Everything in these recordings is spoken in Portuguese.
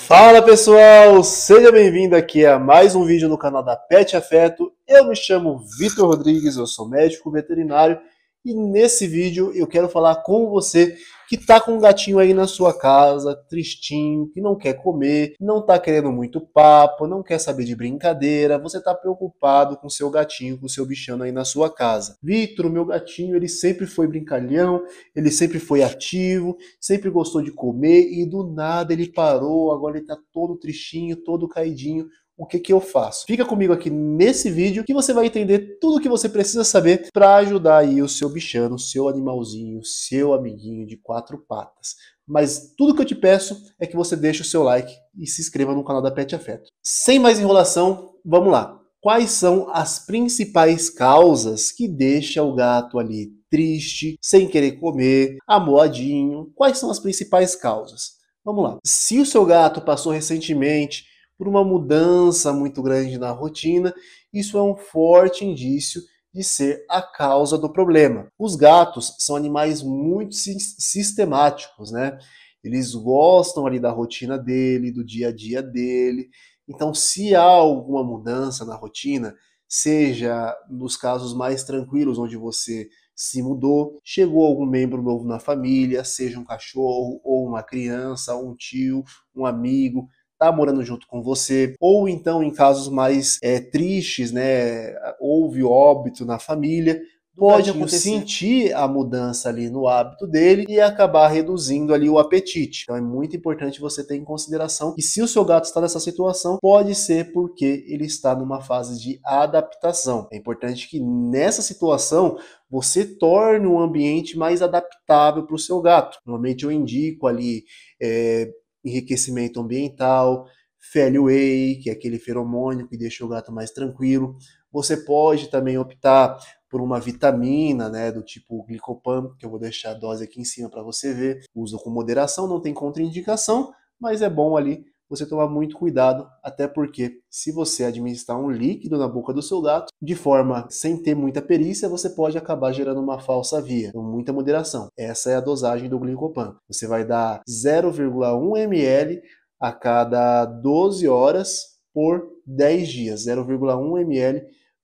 Fala pessoal, seja bem-vindo aqui a mais um vídeo no canal da Pet Afeto. Eu me chamo Vitor Rodrigues, eu sou médico veterinário e nesse vídeo eu quero falar com você que tá com um gatinho aí na sua casa, tristinho, que não quer comer, não tá querendo muito papo, não quer saber de brincadeira, você tá preocupado com seu gatinho, com seu bichano aí na sua casa. Vitor, meu gatinho, ele sempre foi brincalhão, ele sempre foi ativo, sempre gostou de comer e do nada ele parou, agora ele tá todo tristinho, todo caidinho o que, que eu faço. Fica comigo aqui nesse vídeo que você vai entender tudo o que você precisa saber para ajudar aí o seu bichano, seu animalzinho, o seu amiguinho de quatro patas. Mas tudo que eu te peço é que você deixe o seu like e se inscreva no canal da Pet Afeto. Sem mais enrolação, vamos lá. Quais são as principais causas que deixa o gato ali triste, sem querer comer, amoadinho? Quais são as principais causas? Vamos lá. Se o seu gato passou recentemente por uma mudança muito grande na rotina, isso é um forte indício de ser a causa do problema. Os gatos são animais muito sistemáticos, né? Eles gostam ali da rotina dele, do dia a dia dele. Então, se há alguma mudança na rotina, seja nos casos mais tranquilos onde você se mudou, chegou algum membro novo na família, seja um cachorro ou uma criança, um tio, um amigo, está morando junto com você, ou então em casos mais é, tristes, né, houve óbito na família, pode tipo, acontecer. sentir a mudança ali no hábito dele e acabar reduzindo ali o apetite. Então é muito importante você ter em consideração que se o seu gato está nessa situação, pode ser porque ele está numa fase de adaptação. É importante que nessa situação você torne um ambiente mais adaptável para o seu gato. Normalmente eu indico ali é, enriquecimento ambiental, Feliway, que é aquele feromônio que deixa o gato mais tranquilo. Você pode também optar por uma vitamina, né, do tipo glicopan, que eu vou deixar a dose aqui em cima para você ver. Usa com moderação, não tem contraindicação, mas é bom ali você tomar muito cuidado, até porque se você administrar um líquido na boca do seu gato de forma sem ter muita perícia, você pode acabar gerando uma falsa via. Então, muita moderação. Essa é a dosagem do glicopan. Você vai dar 0,1 ml a cada 12 horas por 10 dias, 0,1 ml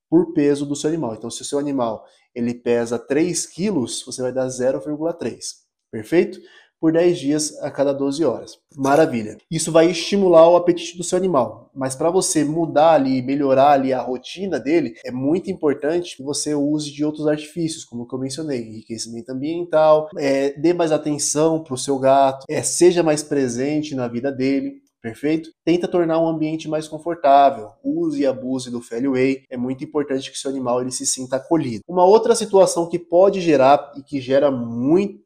por peso do seu animal. Então, se o seu animal ele pesa 3 quilos, você vai dar 0,3. Perfeito? por 10 dias a cada 12 horas. Maravilha. Isso vai estimular o apetite do seu animal, mas para você mudar ali, melhorar ali a rotina dele, é muito importante que você use de outros artifícios, como que eu mencionei, enriquecimento ambiental, é, dê mais atenção para o seu gato, é, seja mais presente na vida dele. Perfeito? Tenta tornar um ambiente mais confortável. Use e abuse do Feliway. É muito importante que seu animal ele se sinta acolhido. Uma outra situação que pode gerar e que gera muito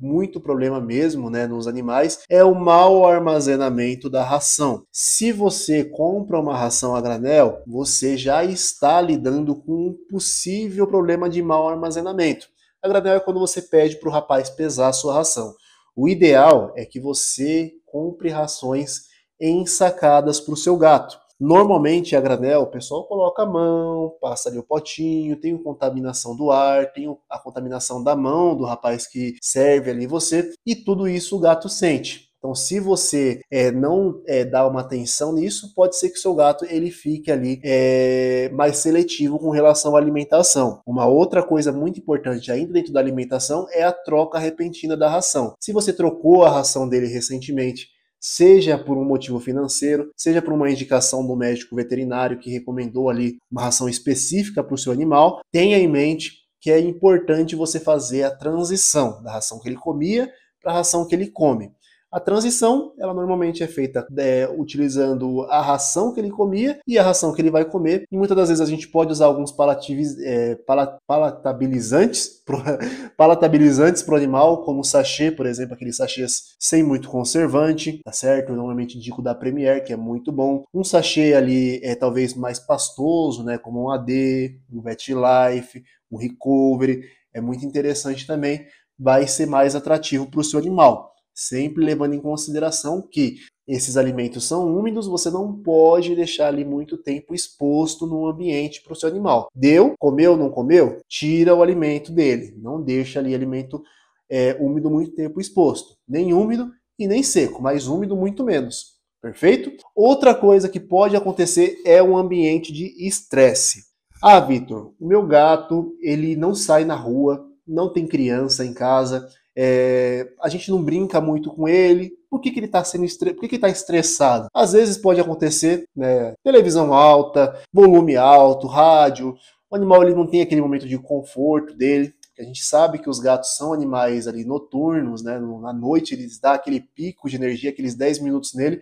muito problema mesmo, né, nos animais, é o mau armazenamento da ração. Se você compra uma ração a granel, você já está lidando com um possível problema de mau armazenamento. A granel é quando você pede para o rapaz pesar a sua ração. O ideal é que você compre rações ensacadas para o seu gato. Normalmente, a granel, o pessoal coloca a mão, passa ali o potinho, tem a contaminação do ar, tem a contaminação da mão do rapaz que serve ali você, e tudo isso o gato sente. Então, se você é, não é, dá uma atenção nisso, pode ser que seu gato ele fique ali é, mais seletivo com relação à alimentação. Uma outra coisa muito importante ainda dentro da alimentação é a troca repentina da ração. Se você trocou a ração dele recentemente seja por um motivo financeiro, seja por uma indicação do médico veterinário que recomendou ali uma ração específica para o seu animal, tenha em mente que é importante você fazer a transição da ração que ele comia para a ração que ele come. A transição, ela normalmente é feita é, utilizando a ração que ele comia e a ração que ele vai comer. E muitas das vezes a gente pode usar alguns palativis, é, pala, palatabilizantes para o animal, como sachê, por exemplo, aqueles sachês sem muito conservante, tá certo? Eu normalmente indico da Premier, que é muito bom. Um sachê ali é talvez mais pastoso, né? Como um AD, um Life, um Recovery. É muito interessante também, vai ser mais atrativo para o seu animal sempre levando em consideração que esses alimentos são úmidos, você não pode deixar ali muito tempo exposto no ambiente para o seu animal. Deu, comeu, não comeu? Tira o alimento dele, não deixa ali alimento é, úmido muito tempo exposto, nem úmido e nem seco, mas úmido muito menos. Perfeito? Outra coisa que pode acontecer é um ambiente de estresse. Ah, Vitor, o meu gato ele não sai na rua, não tem criança em casa, é, a gente não brinca muito com ele. Por que, que ele está sendo estre... Por que, que tá estressado? Às vezes pode acontecer, né? Televisão alta, volume alto, rádio. O animal ele não tem aquele momento de conforto dele. A gente sabe que os gatos são animais ali noturnos, né? Na noite eles dão aquele pico de energia, aqueles 10 minutos nele,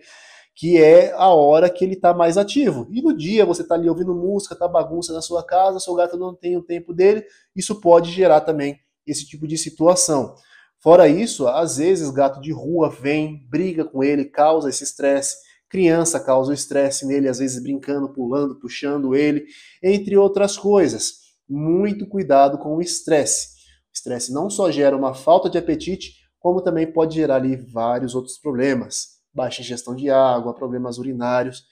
que é a hora que ele está mais ativo. E no dia você está ali ouvindo música, tá bagunça na sua casa, seu gato não tem o tempo dele. Isso pode gerar também esse tipo de situação. Fora isso, às vezes gato de rua vem, briga com ele, causa esse estresse. Criança causa o estresse nele, às vezes brincando, pulando, puxando ele, entre outras coisas. Muito cuidado com o estresse. O estresse não só gera uma falta de apetite, como também pode gerar ali vários outros problemas. Baixa ingestão de água, problemas urinários,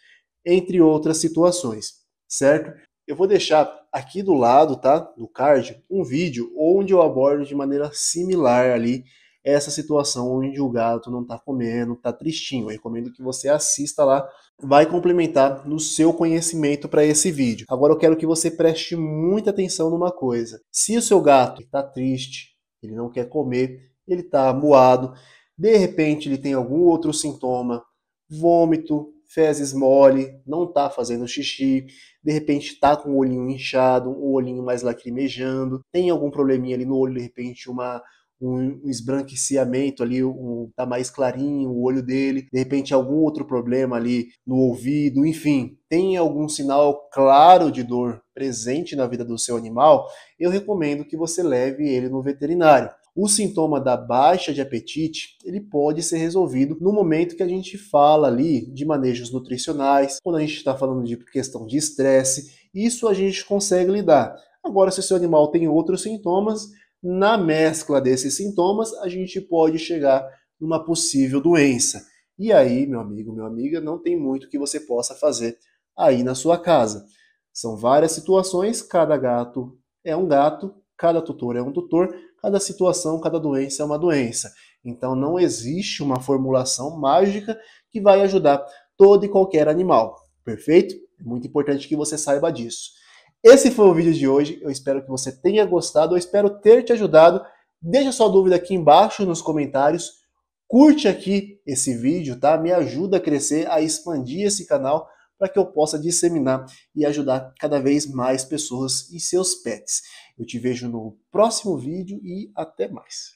entre outras situações, certo? Eu vou deixar aqui do lado, tá, no card, um vídeo onde eu abordo de maneira similar ali essa situação onde o gato não está comendo, está tristinho. Eu recomendo que você assista lá, vai complementar no seu conhecimento para esse vídeo. Agora eu quero que você preste muita atenção numa coisa. Se o seu gato está triste, ele não quer comer, ele está moado, de repente ele tem algum outro sintoma, vômito, fezes mole, não está fazendo xixi, de repente está com o olhinho inchado, o olhinho mais lacrimejando, tem algum probleminha ali no olho, de repente uma um esbranqueamento ali, um, tá mais clarinho o olho dele, de repente algum outro problema ali no ouvido, enfim, tem algum sinal claro de dor presente na vida do seu animal, eu recomendo que você leve ele no veterinário. O sintoma da baixa de apetite, ele pode ser resolvido no momento que a gente fala ali de manejos nutricionais, quando a gente está falando de questão de estresse, isso a gente consegue lidar. Agora, se o seu animal tem outros sintomas, na mescla desses sintomas, a gente pode chegar numa possível doença. E aí, meu amigo, minha amiga, não tem muito que você possa fazer aí na sua casa. São várias situações, cada gato é um gato, cada tutor é um tutor, Cada situação, cada doença é uma doença. Então não existe uma formulação mágica que vai ajudar todo e qualquer animal. Perfeito? É muito importante que você saiba disso. Esse foi o vídeo de hoje. Eu espero que você tenha gostado. Eu espero ter te ajudado. Deixa sua dúvida aqui embaixo nos comentários. Curte aqui esse vídeo, tá? Me ajuda a crescer, a expandir esse canal para que eu possa disseminar e ajudar cada vez mais pessoas e seus pets. Eu te vejo no próximo vídeo e até mais.